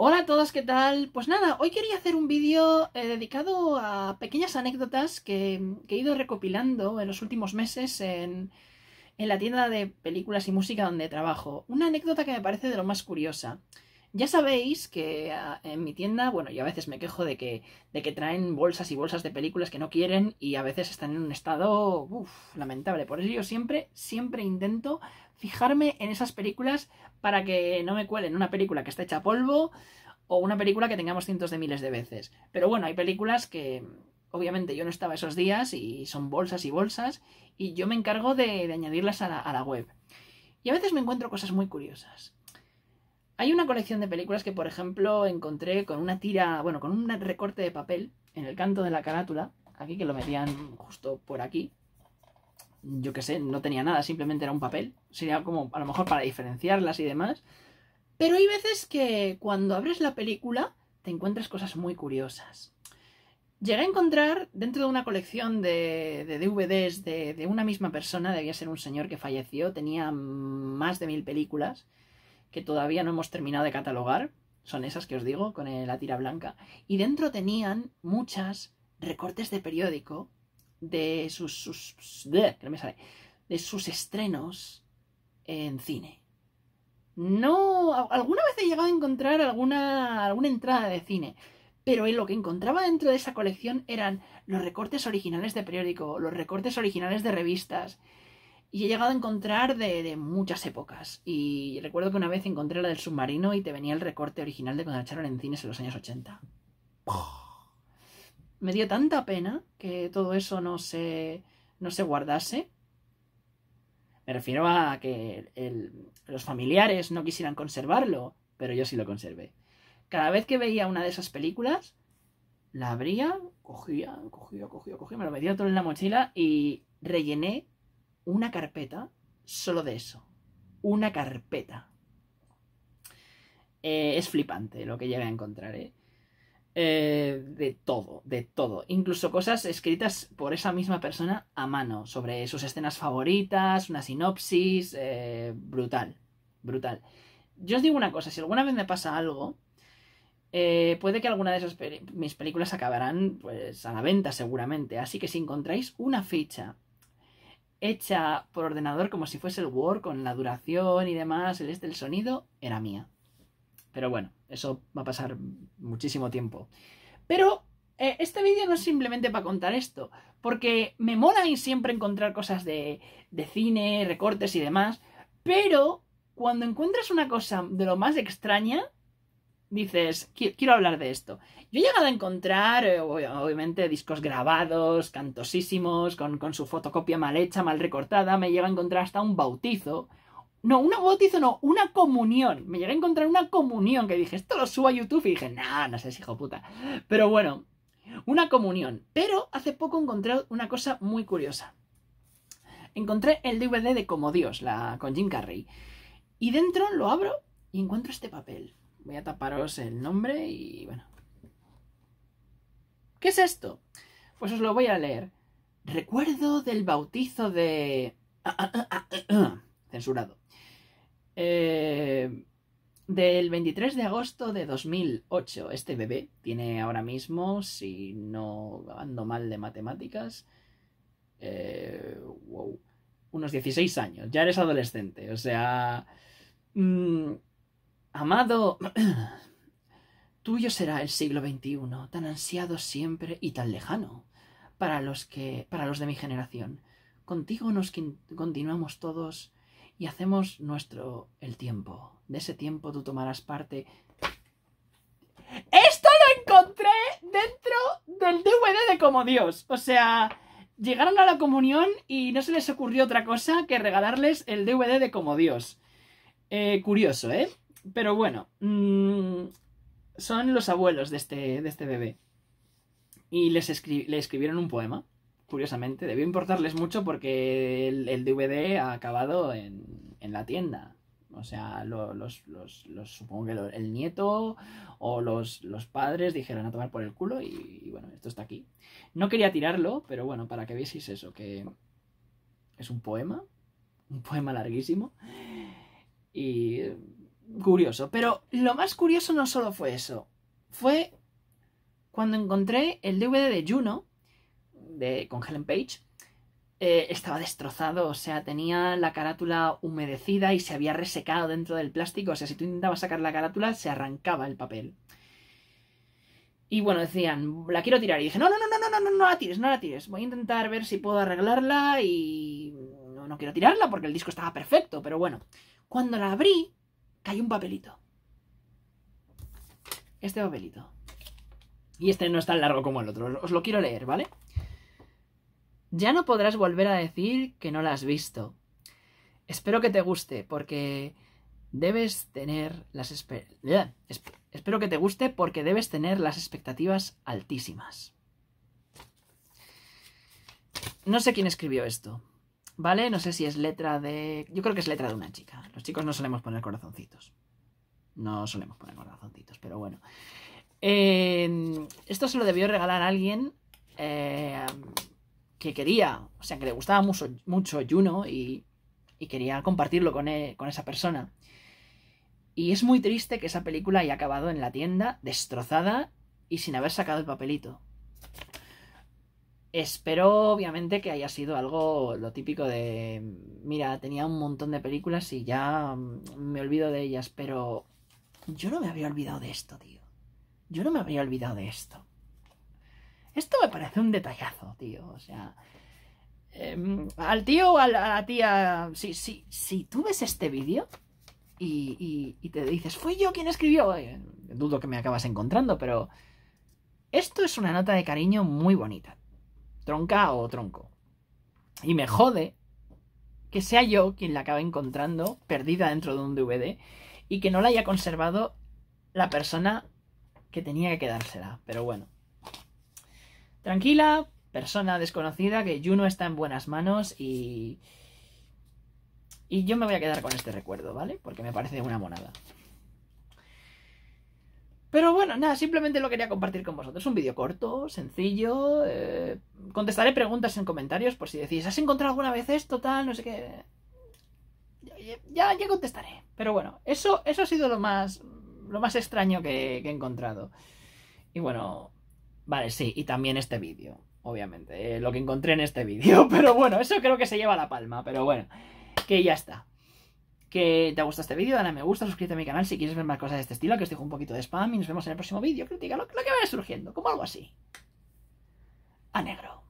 Hola a todos, ¿qué tal? Pues nada, hoy quería hacer un vídeo eh, dedicado a pequeñas anécdotas que, he ido recopilando en los últimos meses en, en, la tienda de películas y música donde trabajo. Una anécdota que me parece de lo más curiosa. Ya sabéis que ah, en mi tienda, bueno, yo a veces me quejo de que, de que traen bolsas y bolsas de películas que no quieren y a veces están en un estado lamentable. Por eso yo siempre, siempre intento fijarme en esas películas para que no me cuelen una película que está hecha polvo o una película que tengamos cientos de miles de veces. Pero bueno, hay películas que obviamente yo no estaba esos días y son bolsas y bolsas y yo me encargo de, añadirlas a la, a la web. Y a veces me encuentro cosas muy curiosas. Hay una colección de películas que, por ejemplo, encontré con una tira, bueno, con un recorte de papel en el canto de la carátula, aquí que lo metían justo por aquí, yo qué sé, no tenía nada, simplemente era un papel. Sería como a lo mejor para diferenciarlas y demás. Pero hay veces que cuando abres la película te encuentras cosas muy curiosas. Llegué a encontrar dentro de una colección de, de DVDs de, de, una misma persona, debía ser un señor que falleció, tenía más de mil películas que todavía no hemos terminado de catalogar, son esas que os digo, con la tira blanca, y dentro tenían muchas recortes de periódico de sus, sus sus estrenos en cine. No, alguna vez he llegado a encontrar alguna, alguna entrada de cine, pero lo que encontraba dentro de esa colección eran los recortes originales de periódico, los recortes originales de revistas, y he llegado a encontrar de, muchas épocas. Y recuerdo que una vez encontré la del submarino y te venía el recorte original de cuando echaron en cines en los años 80. Me dio tanta pena que todo eso no se, no se guardase. Me refiero a que los familiares no quisieran conservarlo, pero yo sí lo conservé. Cada vez que veía una de esas películas, la abría, cogía, cogía, cogía, cogía, me lo metía todo en la mochila y rellené una carpeta solo de eso. Una carpeta. Eh, es flipante lo que llegué a encontrar, ¿eh? Eh, de todo, de todo. Incluso cosas escritas por esa misma persona a mano, sobre sus escenas favoritas, una sinopsis, eh, brutal, brutal. Yo os digo una cosa, si alguna vez me pasa algo, eh, puede que alguna de esas mis películas acabarán pues, a la venta seguramente, así que si encontráis una ficha hecha por ordenador como si fuese el Word con la duración y demás, el este, el sonido, era mía. Pero bueno, eso va a pasar muchísimo tiempo. Pero eh, este vídeo no es simplemente para contar esto, porque me mola y siempre encontrar cosas de, de cine, recortes y demás, pero cuando encuentras una cosa de lo más extraña, dices, quiero hablar de esto. Yo he llegado a encontrar, eh, obviamente, discos grabados, cantosísimos, con, con, su fotocopia mal hecha, mal recortada, me llega a encontrar hasta un bautizo, no, una bautizo no, una comunión. Me llegué a encontrar una comunión que dije, esto lo subo a YouTube y dije, nah, no sé hijo puta. Pero bueno, una comunión. Pero hace poco encontré una cosa muy curiosa. Encontré el DVD de Como Dios, la, con Jim Carrey. Y dentro lo abro y encuentro este papel. Voy a taparos el nombre y bueno. ¿Qué es esto? Pues os lo voy a leer. Recuerdo del bautizo de... Ah, ah, ah, censurado. Eh, del 23 de agosto de 2008, este bebé tiene ahora mismo, si no ando mal de matemáticas, eh, unos 16 años, ya eres adolescente, o sea... Mm, amado, tuyo será el siglo XXI, tan ansiado siempre y tan lejano, para los que, para los de mi generación. Contigo nos continuamos todos y hacemos nuestro el tiempo. De ese tiempo tú tomarás parte. Esto lo encontré dentro del DVD de Como Dios. O sea, llegaron a la comunión y no se les ocurrió otra cosa que regalarles el DVD de Como Dios. Eh, curioso, ¿eh? Pero bueno, mm, son los abuelos de este, de este bebé. Y les le escribieron un poema curiosamente, debió importarles mucho porque el, DVD ha acabado en, en, la tienda. O sea, los, supongo que el nieto o los, los, padres dijeron a tomar por el culo y, bueno, esto está aquí. No quería tirarlo, pero bueno, para que vieseis eso, que es un poema, un poema larguísimo y curioso. Pero lo más curioso no solo fue eso, fue cuando encontré el DVD de Juno, de, con Helen Page, eh, estaba destrozado, o sea, tenía la carátula humedecida y se había resecado dentro del plástico, o sea, si tú intentabas sacar la carátula, se arrancaba el papel. Y bueno, decían, la quiero tirar. Y dije, no, no, no, no, no, no, no la tires, no la tires. Voy a intentar ver si puedo arreglarla y no, no quiero tirarla porque el disco estaba perfecto, pero bueno. Cuando la abrí, cayó un papelito. Este papelito. Y este no es tan largo como el otro. Os lo quiero leer, ¿vale? Ya no podrás volver a decir que no la has visto. Espero que te guste, porque debes tener las espero que te guste porque debes tener las expectativas altísimas. No sé quién escribió esto, ¿vale? No sé si es letra de... Yo creo que es letra de una chica. Los chicos no solemos poner corazoncitos. No solemos poner corazoncitos, pero bueno. Eh, esto se lo debió regalar a alguien eh, que quería, o sea, que le gustaba mucho, mucho Juno y, quería compartirlo con, con esa persona. Y es muy triste que esa película haya acabado en la tienda destrozada y sin haber sacado el papelito. Espero, obviamente, que haya sido algo lo típico de. Mira, tenía un montón de películas y ya me olvido de ellas, pero. Yo no me había olvidado de esto, tío. Yo no me había olvidado de esto. Esto me parece un detallazo, tío. O sea, em, al tío o a la, tía, si, si, si, tú ves este vídeo y, te dices, fui yo quien escribió, eh, dudo que me acabas encontrando, pero esto es una nota de cariño muy bonita. Tronca o tronco. Y me jode que sea yo quien la acabe encontrando perdida dentro de un DVD y que no la haya conservado la persona que tenía que quedársela. Pero bueno tranquila, persona desconocida, que Juno está en buenas manos y... Y yo me voy a quedar con este recuerdo, ¿vale? Porque me parece una monada. Pero bueno, nada, simplemente lo quería compartir con vosotros. Un vídeo corto, sencillo. Eh, contestaré preguntas en comentarios por si decís, ¿has encontrado alguna vez esto, tal? No sé qué. Ya, ya, contestaré. Pero bueno, eso, eso ha sido lo más, lo más extraño que he encontrado. Y bueno, Vale, sí, y también este vídeo, obviamente, eh, lo que encontré en este vídeo, pero bueno, eso creo que se lleva la palma, pero bueno, que ya está. Que te gusta este vídeo, dale a me gusta, suscríbete a mi canal si quieres ver más cosas de este estilo, que os dejo un poquito de spam y nos vemos en el próximo vídeo, crítica, lo, lo que vaya surgiendo, como algo así. A negro.